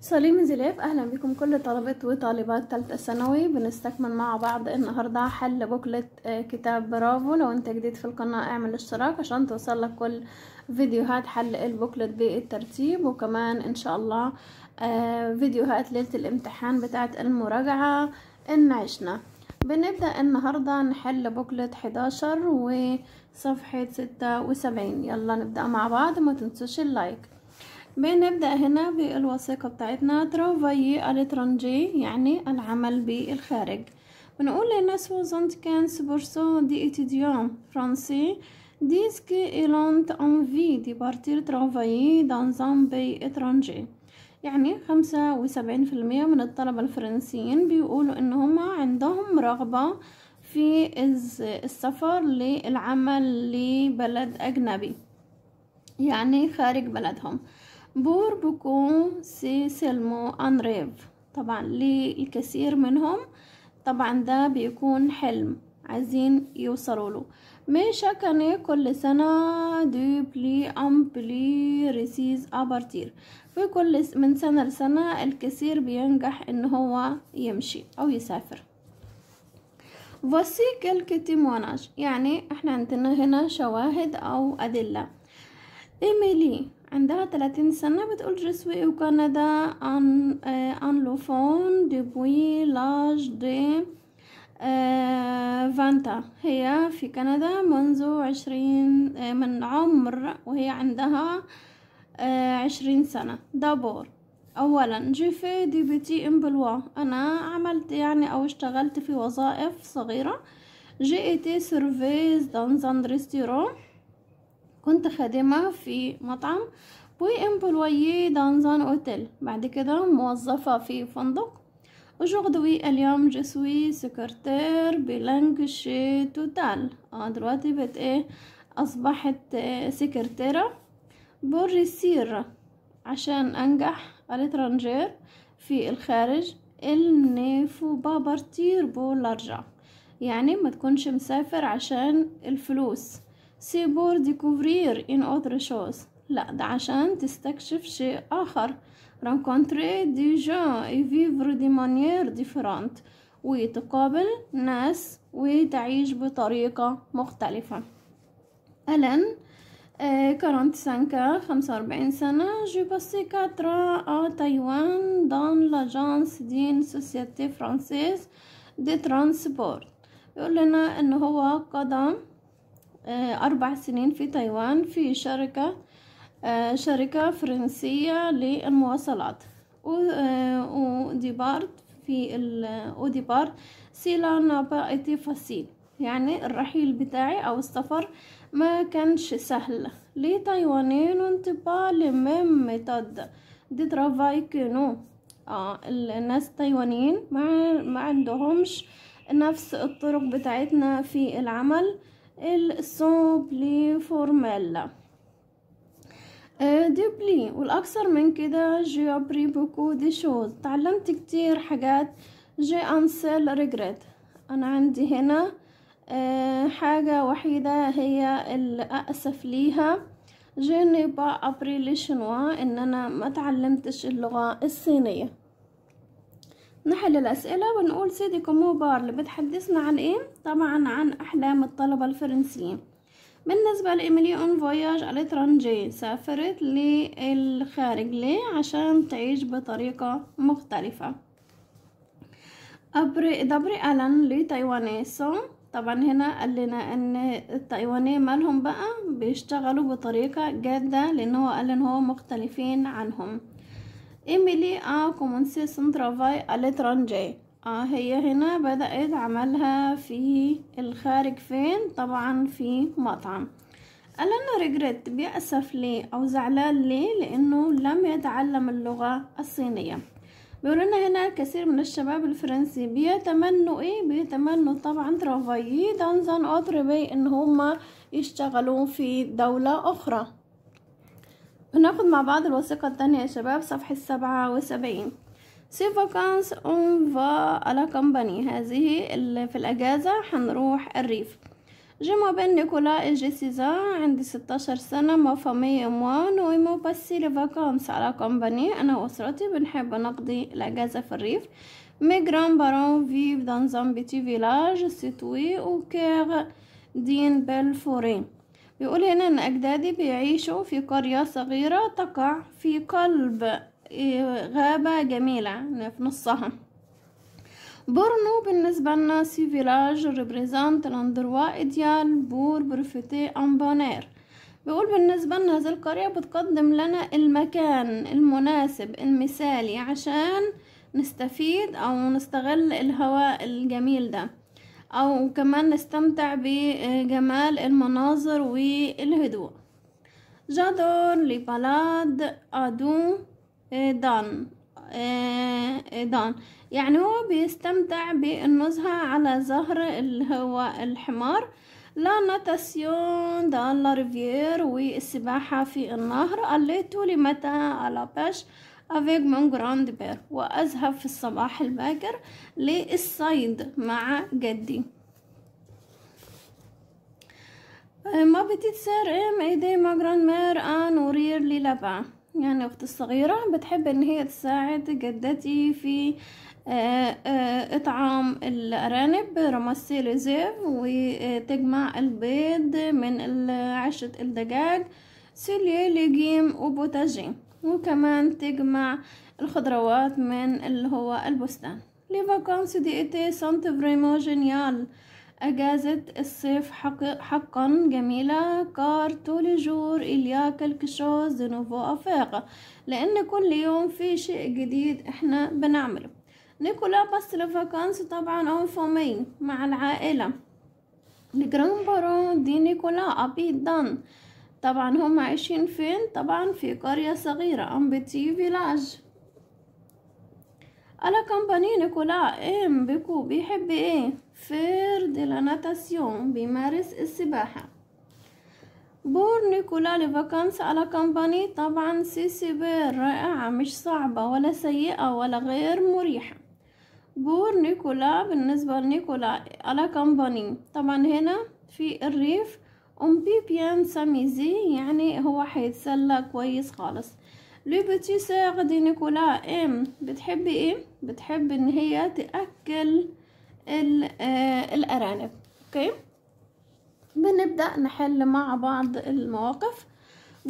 سليم زليف اهلا بكم كل طلبة وطالبات تالتة ثانوي بنستكمل مع بعض النهاردة حل بوكلت آه، كتاب برافو لو انت جديد في القناة اعمل اشتراك عشان توصلك كل فيديوهات حل البوكلت بالترتيب وكمان ان شاء الله آه، فيديوهات ليلة الامتحان بتاعة المراجعة ان عشنا بنبدأ النهاردة نحل بوكلت 11 وصفحة 76 يلا نبدأ مع بعض ما تنسوش اللايك بنبدأ هنا بالوثيقة بتاعتنا ترافايي الترانجي يعني العمل بالخارج بنقول لنسو زونت كانس بورسو دي اتيديون فرنسي ديسك إلونت أنفي دي بارتير ترافايي دان زامبي اترانجي يعني خمسة وسبعين في المية من الطلبة الفرنسيين بيقولوا إن هما عندهم رغبة في السفر للعمل لبلد أجنبي يعني خارج بلدهم بور بوكو سي سيلمون ان ريف طبعا للكثير منهم طبعا ده بيكون حلم عايزين يوصلوا له مي شاكاني كل سنة دو بلي ام بلي ريسيز ابارتير في كل من سنة لسنة الكثير بينجح ان هو يمشي او يسافر voici quelques témoignages يعني احنا عندنا هنا شواهد او ادلة ايميلي عندها 30 سنة بتقول جسوي او كندا ان ان لوفون en euh, le fond depuis l'âge euh, هي في كندا منذ 20 آه، من عمر وهي عندها euh, آه، 20 سنة دابور اولا جيفي دي بيتي ام بلوا انا عملت يعني او اشتغلت في وظائف صغيرة جي اي تي سيرفيس دانزان ريستيرون كنت خادمة في مطعم وامبلويي دانزان اوتيل بعد كده موظفة في فندق Aujourd'hui, اليوم جسوي سكرتير بلانك شي توتال اه دلوقتي بت ايه اصبحت آه، سكرتيرة بوريسير عشان انجح الاترانجير في الخارج النيفو بابرتير بولارجا يعني ما تكونش مسافر عشان الفلوس سي بور ديكوفرير ان اوتر شوز لا ده عشان تستكشف شيء آخر رانكونتري دي جون اي فيفر دي مانيير ديفرانت وتقابل ناس وتعيش بطريقة مختلفة ألان آه، كارانت سانكا خمسة وأربعين سنة جو باسي كاترا أ آه، تايوان دان لاجانس دين سوسيتي فرانسيس دي ترانسبورت يقول لنا إن هو قدم آه، أربع سنين في تايوان في شركة آه، شركة فرنسية للمواصلات وديبارت آه، في وديبارت سيلا نابا اتي فاسيل يعني الرحيل بتاعي او السفر ما كانش سهل لي تايوانيين با لميم ميتاد دي ترافاي كنو اه الناس التايوانيين ما ما عندهمش نفس الطرق بتاعتنا في العمل السوبلي فورميلا دي بلي والاكثر من كده جي ابري بوكو دي شوز تعلمت كتير حاجات جي انسل ريجريت انا عندي هنا حاجة وحيدة هي اللي أأسف ليها جيني با أبري لشنوا إن أنا ما تعلمتش اللغة الصينية نحل الأسئلة ونقول سيدي كومو بارل بتحدثنا عن إيه؟ طبعا عن أحلام الطلبة الفرنسيين بالنسبة لإيميلي أون فوياج الاترانجي سافرت للخارج ليه؟ عشان تعيش بطريقة مختلفة أبري دبري ألان لتايواني سو طبعا هنا قال لنا ان التايوانية مالهم بقى بيشتغلوا بطريقة جادة لان هو قال ان هو مختلفين عنهم إيميلي آ آه، كومونسي son travail à اه هي هنا بدأت عملها في الخارج فين طبعا في مطعم قال أنا ريجريت بيأسف ليه أو زعلان ليه لأنه لم يتعلم اللغة الصينية بيقولنا هنا كثير من الشباب الفرنسي بيتمنوا ايه بيتمنوا طبعا ترافايي دانزان اوتربي ان هما يشتغلوا في دولة اخرى بناخد مع بعض الوثيقة الثانية يا شباب صفحة سبعة وسبعين سي فاكانس اون فا على كمباني هذه اللي في الأجازة حنروح الريف جيما بين نيكولا سيزا عندي ستاشر سنة ما فامي موا نوي مو باسي لي فاكانس على كمباني أنا وأسرتي بنحب نقضي الأجازة في الريف مي جران بارون فيف دان زامبيتي فيلاج سيتوي أو كير دين بيل فورين بيقول هنا ان اجدادي بيعيشوا في قرية صغيرة تقع في قلب إيه، غابة جميلة في نصها بورنو بالنسبة لنا سي فيلاج ريبريزانت لاندروا ايديال بور برفتي أمبونير بيقول بالنسبة لنا هذه القرية بتقدم لنا المكان المناسب المثالي عشان نستفيد أو نستغل الهواء الجميل ده او كمان نستمتع بجمال المناظر والهدوء جادور لي بالاد ادو دان دان يعني هو بيستمتع بالنزهة على اللي الهواء الحمار لا ناتاسيون دان ريفير والسباحة في النهر قليتو لمتى على باش أفيج من جراند بير وأذهب في الصباح الباكر للصيد مع جدي أه، ما بتيت سير ام ايدي ما جراند مير ان لي لابا يعني اختي الصغيرة بتحب ان هي تساعد جدتي في أه، أه، اطعام الارانب رمسي لزيف وتجمع البيض من عشة الدجاج سيليه لجيم وبوتاجين وكمان تجمع الخضروات من اللي هو البستان لي فاكونس دي ايتي سانت فريمو جينيال أجازة الصيف حق حقا جميلة كار جور إليا كالكشوز دي نوفو افيق لأن كل يوم في شيء جديد إحنا بنعمله نيكولا بس لفاكانس طبعا أون فومي مع العائلة لجران بارون دي نيكولا أبي دان طبعا هم عايشين فين طبعا في قرية صغيرة ام بتي فيلاج الا كومباني نيكولا ام بيكو بيحب ايه فير دي لا ناتاسيون بيمارس السباحة بور نيكولا لفاكانس على كومباني طبعا سي بير رائعة مش صعبة ولا سيئة ولا غير مريحة بور نيكولا بالنسبة لنيكولا على كومباني طبعا هنا في الريف اون بي بيان ساميزي يعني هو حيتسلى كويس خالص لو بيتي سيغ دي نيكولا ام بتحبي ايه بتحب ان هي تاكل آه، الارانب اوكي بنبدا نحل مع بعض المواقف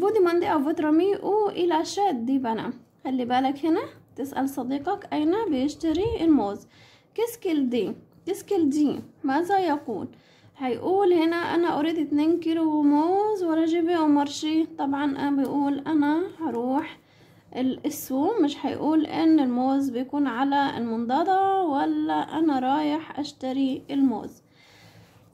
فودي ماندي افوترامي او الى شاد دي بنا خلي بالك هنا تسال صديقك اين بيشتري الموز كيسكل دي كيسكل دي ماذا يقول هيقول هنا انا اريد اتنين كيلو موز ورجبي ومرشي طبعا انا بيقول انا هروح السوق مش هيقول ان الموز بيكون على المنضدة ولا انا رايح اشتري الموز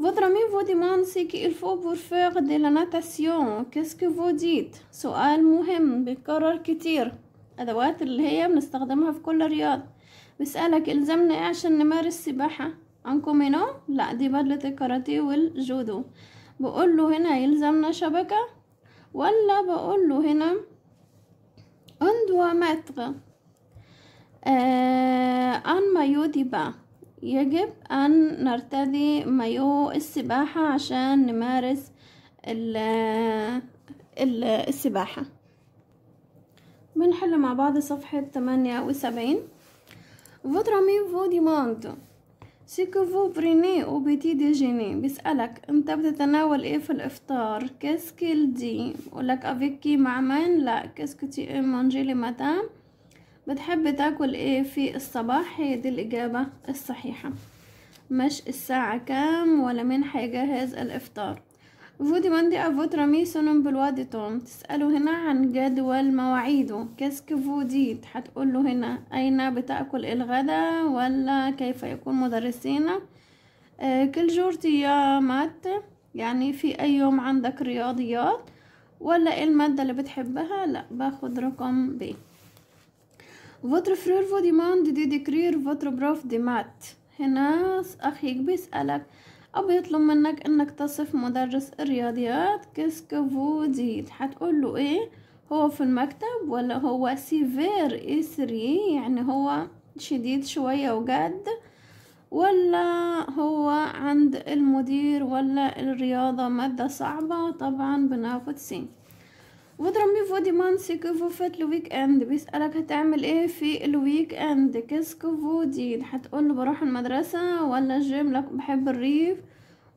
Votre ami vous demande ce qu'il faut pour faire de la natation. Qu'est-ce que vous dites? سؤال مهم بيتكرر كتير أدوات اللي هي بنستخدمها في كل رياض بيسألك إلزمنا إيه عشان نمارس سباحة انكومينو لا دي بدلة الكاراتيه والجودو بقول له هنا يلزمنا شبكة ولا بقول له هنا اندوا ماتغ آه ان مايو دي با يجب ان نرتدي مايو السباحة عشان نمارس ال ال السباحة بنحل مع بعض صفحة تمانية وسبعين Votre ami vous demande سيكوفو بريني او بيتي ديجيني بيسألك انت بتتناول ايه في الافطار كاسكيل دي بقولك افيكي مع مين لا كاسكوتي مانجي لي ماتان بتحب تاكل ايه في الصباح هي دي الاجابة الصحيحة مش الساعة كام ولا مين حيجهز الافطار فودي ماندي افوت رامي سونون بالوادي emploi تسألوا تسأله هنا عن جدول مواعيده كاسك فوديت ديت هتقول له هنا أين بتأكل الغداء ولا كيف يكون مدرسينا آه كل جور مات يعني في أي يوم عندك رياضيات ولا ايه المادة اللي بتحبها لا باخد رقم ب فوتر فرير فودي ماندي دي ديكرير فوتر بروف دي مات هنا أخيك بيسألك أو بيطلب منك إنك تصف مدرس الرياضيات كيسك ديت هتقول له إيه هو في المكتب ولا هو سيفير إسري يعني هو شديد شوية وجد ولا هو عند المدير ولا الرياضة مادة صعبة طبعا بناخد سين وضرمي فو ديمانسي فو فات الويك اند بيسألك هتعمل ايه في الويك اند كيسك فو ديل هتقول له بروح المدرسة ولا الجيم لك بحب الريف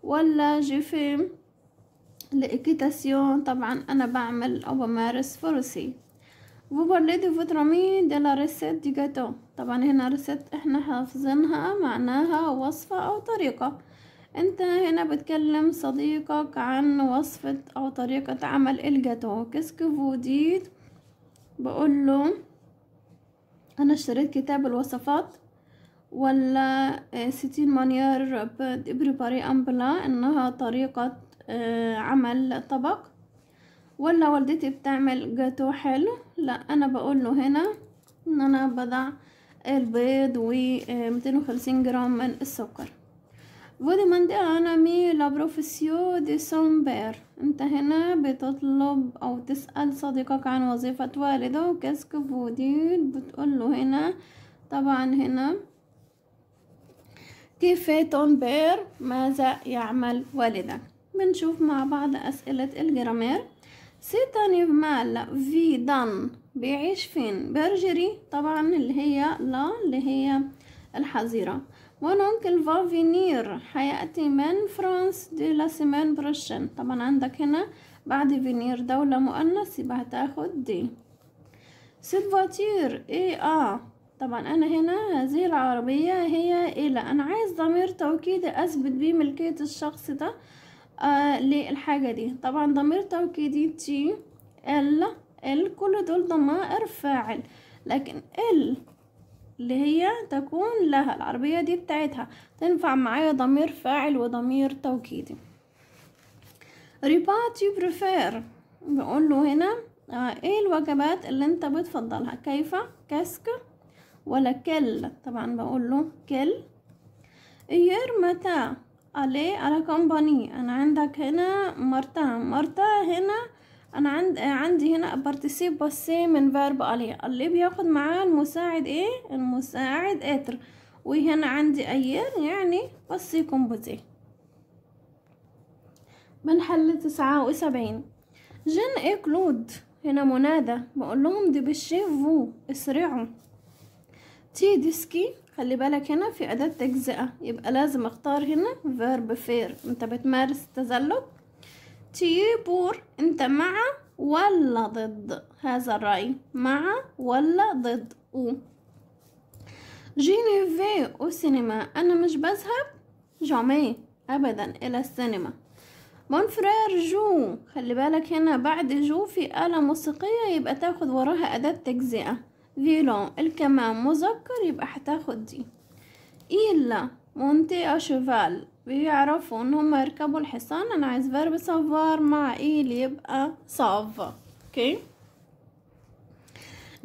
ولا جيفيم لإكيتاسيون طبعا أنا بعمل أو بمارس فرسي فو بارلي فو ترامي دي لا ريسيت دي جاتو طبعا هنا ريسيت احنا حافظينها معناها وصفة أو طريقة انت هنا بتكلم صديقك عن وصفة او طريقة عمل الجاتو كسكفو دي بقول له انا اشتريت كتاب الوصفات ولا آه، ستين مانيار بريباري امبلا انها طريقة آه، عمل طبق ولا والدتي بتعمل جاتو حلو لا انا بقول له هنا ان انا بضع البيض و 250 آه، جرام من السكر فو demandez انا مي ami la profession de انت هنا بتطلب او تسأل صديقك عن وظيفة والده كاسك فودير بتقول له هنا طبعا هنا كيف تون بير ماذا يعمل والدك بنشوف مع بعض اسئلة الجرامير سيتاني مال في دان بيعيش فين برجري طبعا اللي هي لا اللي هي الحظيرة مون اونكل فا فينير حيأتي من فرانس دي لا سيمان بروشين طبعا عندك هنا بعد فينير دولة مؤنث يبقى هتاخد دي سيلفاتير voiture ايه اه طبعا انا هنا هذه العربية هي إلى إيه انا عايز ضمير توكيدي اثبت بيه ملكية الشخص ده آه للحاجة دي طبعا ضمير توكيدي تي ال ال كل دول ضمائر فاعل لكن ال اللي هي تكون لها العربية دي بتاعتها تنفع معايا ضمير فاعل وضمير توكيدي ريبات يو بريفير بقول له هنا آه ايه الوجبات اللي انت بتفضلها كيف كاسك ولا كل طبعا بقول له كل اير متى عليه على كومباني انا عندك هنا مرتا مرتا هنا انا عند عندي هنا بارتيسيب باسي من فيرب الي اللي بياخد معاه المساعد ايه المساعد اتر وهنا عندي اير يعني باسي كومبوزي بنحل تسعة وسبعين جن ايه كلود هنا منادى بقول لهم دي بالشيفو اسرعوا تي ديسكي خلي بالك هنا في أداة تجزئة يبقى لازم اختار هنا فيرب فير انت بتمارس التزلج تيبور أنت مع ولا ضد هذا الرأي مع ولا ضد أو جينيفي أو سينما أنا مش بذهب جامي أبدا إلى السينما مونفرير جو خلي بالك هنا بعد جو في آلة موسيقية يبقى تاخد وراها أداة تجزئة فيلون الكمان مذكر يبقى هتاخد دي إلا مونتي أشيفال بيعرفوا ان هم يركبوا الحصان انا عايز فيرب صفار مع ايه اللي يبقى صاف اوكي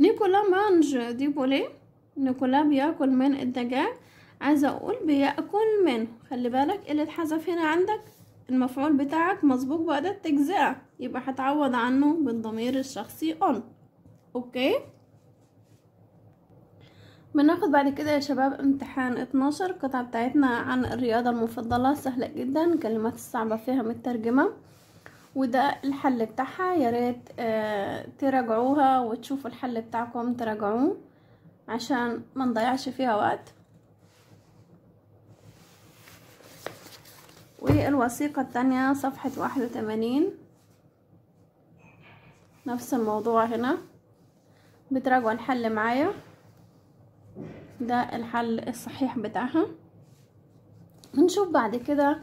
نيكولا مانج دي بولي إيه؟ نيكولا بياكل من الدجاج عايزه اقول بياكل منه خلي بالك إيه اللي اتحذف هنا عندك المفعول بتاعك مسبوق بأداة تجزئة يبقى هتعوض عنه بالضمير الشخصي اون اوكي بناخد بعد كده يا شباب امتحان 12 القطعة بتاعتنا عن الرياضة المفضلة سهلة جدا الكلمات الصعبة فيها مترجمة وده الحل بتاعها يا ريت اه تراجعوها وتشوفوا الحل بتاعكم تراجعوه عشان ما نضيعش فيها وقت والوثيقة التانية صفحة واحد وتمانين نفس الموضوع هنا بتراجعوا الحل معايا ده الحل الصحيح بتاعها هنشوف بعد كده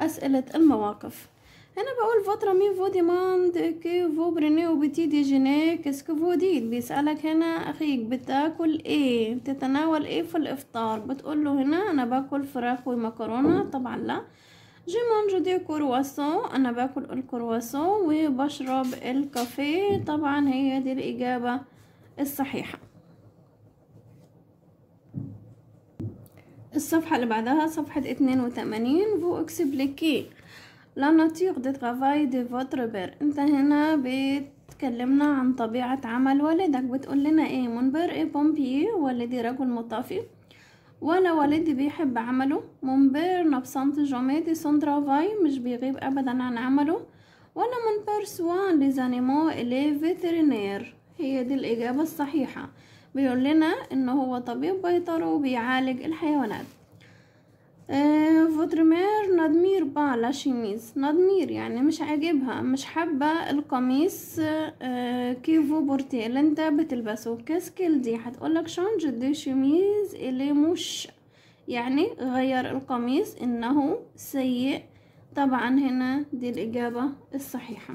أسئلة المواقف هنا بقول فوترا مي فو ديماند كي فو بريني و بتي دي جيني كيسك فو دي بيسألك هنا أخيك بتاكل ايه بتتناول ايه في الإفطار بتقول له هنا أنا باكل فراخ ومكرونة طبعا لا جي مانجو دي كرواسون أنا باكل الكرواسون وبشرب الكافيه طبعا هي دي الإجابة الصحيحة الصفحة اللي بعدها صفحة اتنين وثمانين فو اكسبليكي لا ناتيغ دي ترافاي دي فوتر بير انت هنا بتكلمنا عن طبيعة عمل والدك بتقول لنا ايه منبر ايه بومبيي والدي رجل مطافي ولا والدي بيحب عمله منبر نبسانت جامي دي سون ترافاي مش بيغيب ابدا عن عمله ولا سوان لي زانيمو الي فيترينير هي دي الاجابة الصحيحة بيقول لنا ان هو طبيب بيطري وبيعالج الحيوانات آه، فوترمير نادمير با لا شيميز نادمير يعني مش عاجبها مش حابة القميص آه، كيفو بورتي اللي انت بتلبسه كاسكيل دي هتقولك شونج دي شيميز اللي مش يعني غير القميص انه سيء طبعا هنا دي الاجابة الصحيحة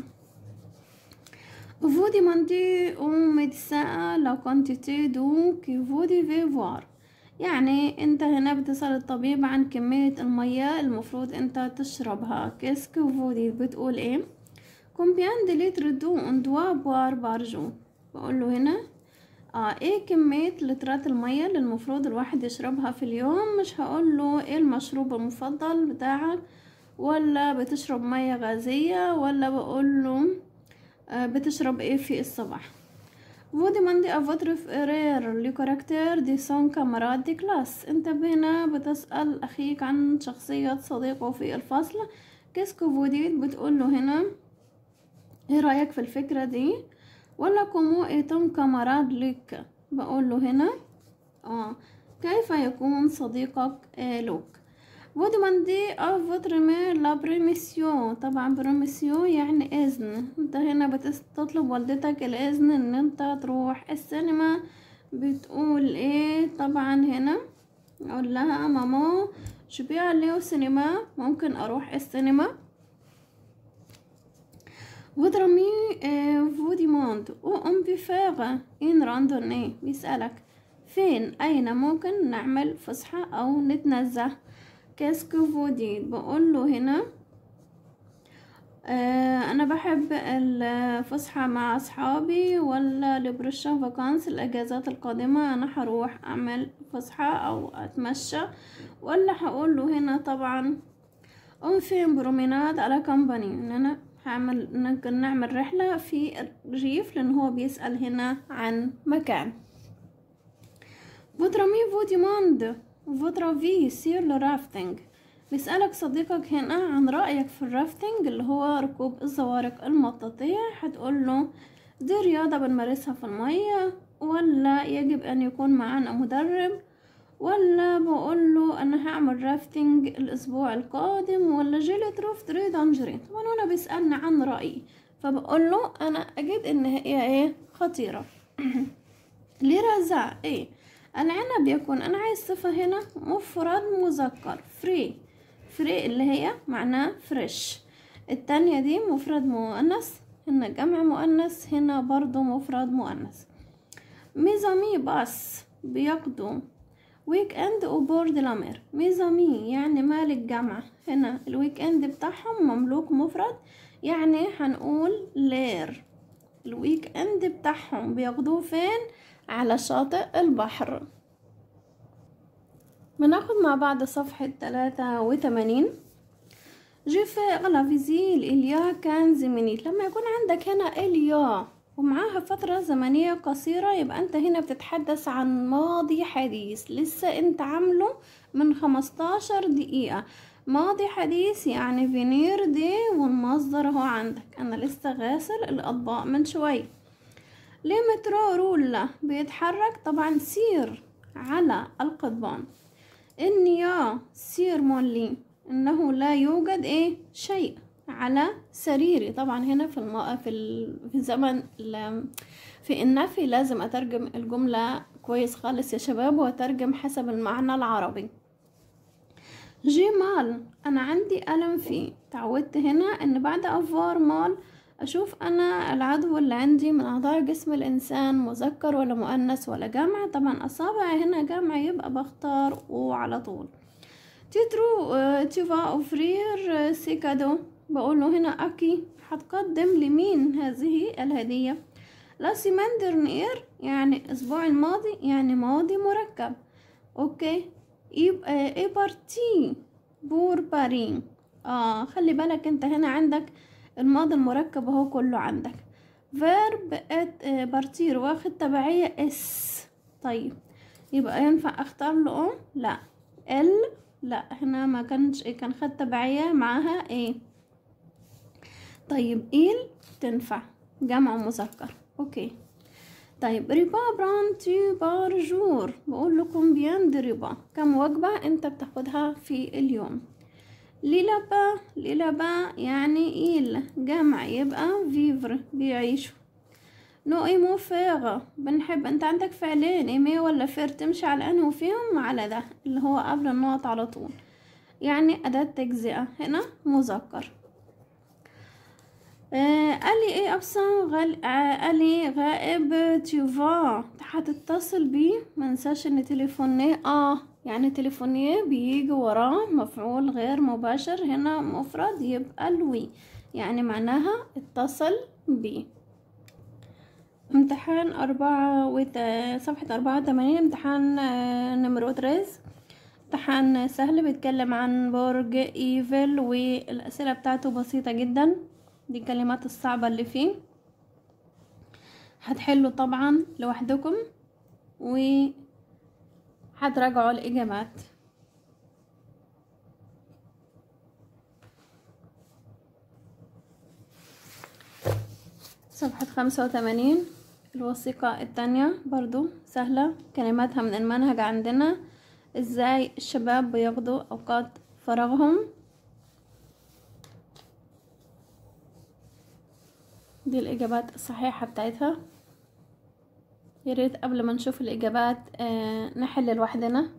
Vous demandez au médecin la quantité que vous devez voir يعني انت هنا بتسأل الطبيب عن كمية المية المفروض انت تشربها كيسك فودي بتقول ايه كومبيان دي لتر دو دوا بوار بارجو بقول له هنا اه ايه كمية لترات المية اللي المفروض الواحد يشربها في اليوم مش هقول له ايه المشروب المفضل بتاعك ولا بتشرب مية غازية ولا بقول له آه، بتشرب ايه في الصباح Vous demandez à votre frère le caractère de son camarade de classe انت هنا بتسأل أخيك عن شخصية صديقه في الفصل Qu'est-ce que vous dites بتقول له هنا ايه رأيك في الفكرة دي ولا كومو اي تون كاماراد لك بقول له هنا اه كيف يكون صديقك آه، لوك vous demandez à votre mère la permission طبعا permission يعني اذن انت هنا بتطلب والدتك الاذن ان انت تروح السينما بتقول ايه طبعا هنا اقول لها ماما شبيع ليو سينما ممكن اروح السينما Votre ami vous demande où on peut faire une randonnée بيسألك فين أين ممكن نعمل فسحة أو نتنزه كاسكو فودي بقول له هنا آه انا بحب الفسحة مع اصحابي ولا ديبرشن فاكانس الاجازات القادمة انا هروح اعمل فسحة او اتمشى ولا هقول له هنا طبعا اون فين بروميناد على كامباني ان انا هعمل ممكن نعمل رحلة في الريف لان هو بيسأل هنا عن مكان فوترامي فودي ماند فودرا في سير لرافتنج بيسألك صديقك هنا عن رأيك في الرافتنج اللي هو ركوب الزوارق المطاطية هتقول له دي رياضة بنمارسها في المية ولا يجب أن يكون معانا مدرب ولا بقول له أنا هعمل رافتنج الأسبوع القادم ولا جيلت رفت ريد دانجرين طبعا هنا بيسألني عن رأيي فبقول له أنا أجد إن هي إيه خطيرة ليه رزع إيه العنب يكون أنا عايز صفة هنا مفرد مذكر فري فري اللي هي معناه فريش التانية دي مفرد مؤنث هنا جمع مؤنث هنا برضو مفرد مؤنث ميزامي باس بيقدم ويك اند وبورد لامير ميزامي يعني مالك جمع هنا الويك اند بتاعهم مملوك مفرد يعني هنقول لير الويك اند بتاعهم بياخدوه فين على شاطئ البحر بناخد مع بعض صفحة تلاتة وتمانين جي في فيزيل إليا كان زمنيت لما يكون عندك هنا إليا ومعاها فترة زمنية قصيرة يبقى انت هنا بتتحدث عن ماضي حديث لسه انت عامله من خمستاشر دقيقة ماضي حديث يعني فينير دي والمصدر هو عندك انا لسه غاسل الاطباق من شوية رولا بيتحرك طبعا سير على القضبان إنيا سير مولي انه لا يوجد ايه شيء على سريري طبعا هنا في الم... في, ال... في الزمن ال... في النفي لازم اترجم الجملة كويس خالص يا شباب واترجم حسب المعنى العربي جيمال انا عندي الم فيه تعودت هنا ان بعد افوار مال أشوف أنا العدو اللي عندي من أعضاء جسم الإنسان مذكر ولا مؤنث ولا جمع طبعا أصابع هنا جمع يبقى بختار وعلى على طول تيترو آه، تيفا أوفرير آه، سيكادو بقول له هنا أكي هتقدم لمين هذه الهدية لا نير يعني أسبوع الماضي يعني ماضي مركب أوكي يبقى آه، بور بارين آه خلي بالك أنت هنا عندك الماضي المركب اهو كله عندك فيرب ات بارتير واخد تبعية اس طيب يبقى ينفع اختار له ام لا ال لا هنا ما كانش كان خد تبعية معاها ايه طيب إيل تنفع جمع مذكر اوكي طيب ريبا بار بارجور بقول لكم بيان دي ريبا كم وجبة انت بتاخدها في اليوم لي لابا يعني إيل جمع يبقى فيفر بيعيشوا نو إيمو فيغ بنحب أنت عندك فعلين إيمي ولا فير تمشي على أنه فيهم على ده اللي هو قبل النقط على طول يعني أداة تجزئة هنا مذكر قال آه، لي ايه ابسن غل... قال آه، لي غائب تيوفا هتتصل بيه منساش ان تليفونيه اه يعني تليفونيه بيجي وراه مفعول غير مباشر هنا مفرد يبقى الوي يعني معناها اتصل بي امتحان أربعة وت... صفحة أربعة وتمانين امتحان آه، نمرة تريز امتحان سهل بيتكلم عن برج ايفل والأسئلة بتاعته بسيطة جدا دي الكلمات الصعبة اللي فيه هتحلوا طبعا لوحدكم و هتراجعوا إيه الإجابات صفحة خمسة وتمانين الوثيقة التانية برضو سهلة كلماتها من المنهج عندنا ازاي الشباب بيقضوا أوقات فراغهم دي الإجابات الصحيحة بتاعتها يا ريت قبل ما نشوف الإجابات آه، نحل لوحدنا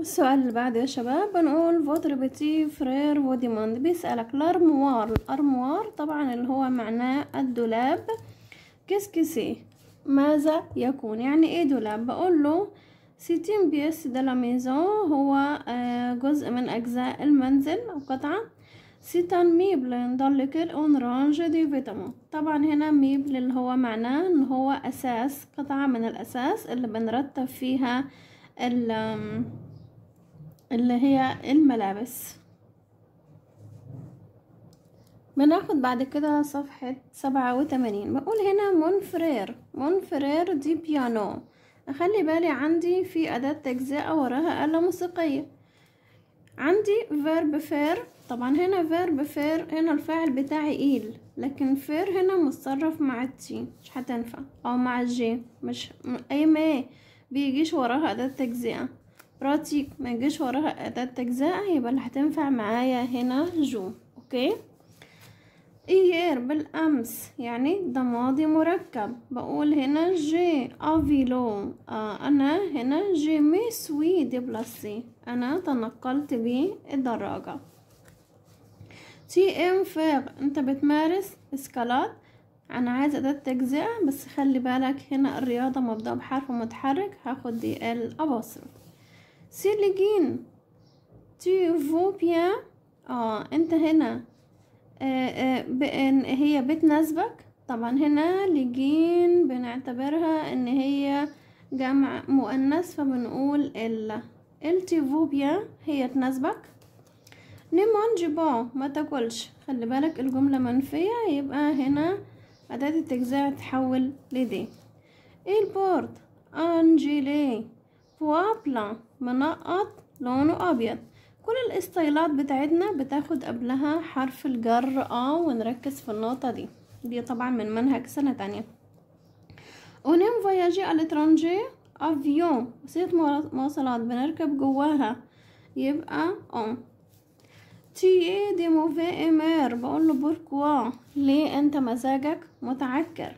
السؤال اللي بعده يا شباب بنقول فوتر بيتي فرير وديموند بيسألك لارموار الأرموار طبعا اللي هو معناه الدولاب كسكسي ماذا يكون يعني ايه دولاب بقول له سيتين بيس دو لا ميزون هو آه، جزء من أجزاء المنزل أو قطعة سيتان ميبل يندل أون رانج دي فيتامون طبعا هنا ميبل اللي هو معناه ان هو أساس قطعة من الأساس اللي بنرتب فيها اللي هي الملابس بناخد بعد كده صفحة سبعة وتمانين بقول هنا مونفرير مونفرير دي بيانو اخلي بالي عندي في اداة تجزئة وراها آلة موسيقية عندي فيرب فير طبعا هنا فيرب فير هنا الفاعل بتاعي ايل لكن فير هنا متصرف مع التي مش هتنفع او مع الجي مش اي ما بيجيش وراها اداة تجزئة براتيك ما يجيش وراها اداة تجزئة يبقى اللي هتنفع معايا هنا جو اوكي إيير إيه بالأمس يعني ده ماضي مركب بقول هنا جي أفيلو آه أنا هنا جي مي سوي دي بلاسي أنا تنقلت بالدراجة تي إم فيغ أنت بتمارس إسكالات أنا عايزة ده التجزئة بس خلي بالك هنا الرياضة مبدأ بحرف متحرك هاخد دي ال أبصر سيليجين تي فو بيان آه أنت هنا آه، آه، بان هي بتناسبك طبعا هنا لجين بنعتبرها ان هي جمع مؤنث فبنقول إلا التيفو بيان هي تناسبك نيمونج بون ما تاكلش خلي بالك الجملة منفية يبقى هنا أداة التجزئة تحول لدي البورد أنجيلي بلان منقط لونه أبيض كل الاستايلات بتاعتنا بتاخد قبلها حرف الجر اه ونركز في النقطة دي دي طبعا من منهج سنة تانية اونيم فياجي à l'étranger افيون وسيلة مواصلات بنركب جواها يبقى اون تي اي دي موفي امير بقول له بوركوا ليه انت مزاجك متعكر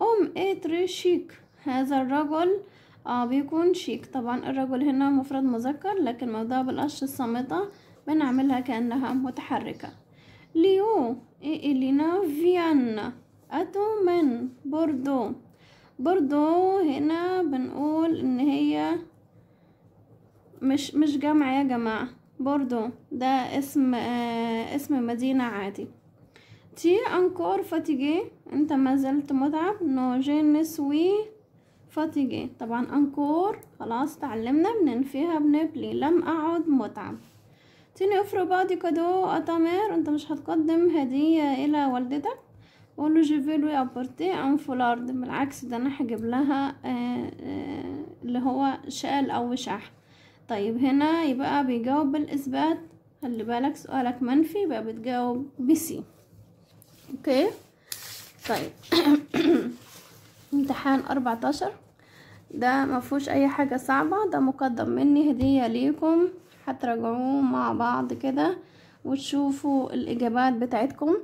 ام اي تري شيك هذا الرجل آه بيكون شيك طبعا الرجل هنا مفرد مذكر لكن موضوع بالقش الصامتة بنعملها كأنها متحركة ليو إلينا فيانا أتو من بوردو بوردو هنا بنقول إن هي مش مش جامعة يا جماعة بوردو ده اسم آه اسم مدينة عادي تي أنكور فاتيجي أنت ما زلت متعب نو جي نسوي فاتيجي طبعا انكور خلاص تعلمنا بننفيها بنبلي لم اعد متعب تيني اوفر بادي كادو اتامير انت مش هتقدم هدية الى والدتك قول له جو فيلو ابورتي ان فولارد بالعكس ده انا هجيب لها آآ آه، آآ آه، اللي هو شال او شح طيب هنا يبقى بيجاوب بالاثبات خلي بالك سؤالك منفي بقى بتجاوب بسي اوكي طيب امتحان 14 ده مفهوش اي حاجة صعبة ده مقدم مني هدية ليكم هتراجعوه مع بعض كده وتشوفوا الاجابات بتاعتكم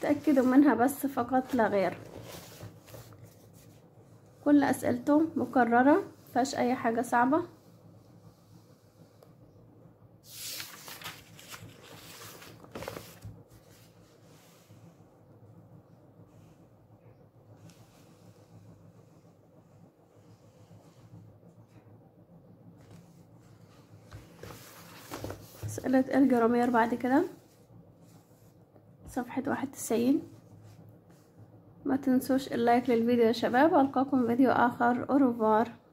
تأكدوا منها بس فقط لا غير كل اسئلته مكررة فاش اي حاجة صعبة شغلت الجرامير بعد كده صفحة واحد تسعين ما تنسوش اللايك للفيديو يا شباب ألقاكم فيديو آخر أوروفار